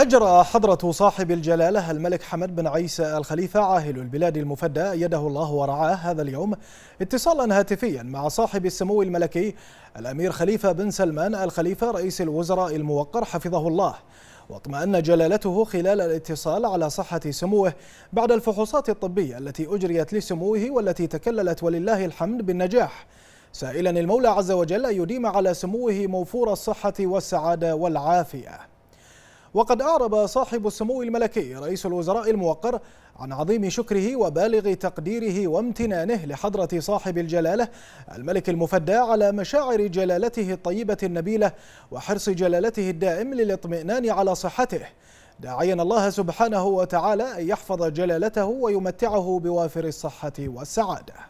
أجرى حضرة صاحب الجلالة الملك حمد بن عيسى الخليفة عاهل البلاد المفدى أيده الله ورعاه هذا اليوم اتصالا هاتفيا مع صاحب السمو الملكي الأمير خليفة بن سلمان الخليفة رئيس الوزراء الموقر حفظه الله واطمأن جلالته خلال الاتصال على صحة سموه بعد الفحوصات الطبية التي أجريت لسموه والتي تكللت ولله الحمد بالنجاح سائلا المولى عز وجل أن يديم على سموه موفور الصحة والسعادة والعافية وقد أعرب صاحب السمو الملكي رئيس الوزراء الموقر عن عظيم شكره وبالغ تقديره وامتنانه لحضرة صاحب الجلالة الملك المفدى على مشاعر جلالته الطيبة النبيلة وحرص جلالته الدائم للاطمئنان على صحته داعيا الله سبحانه وتعالى أن يحفظ جلالته ويمتعه بوافر الصحة والسعادة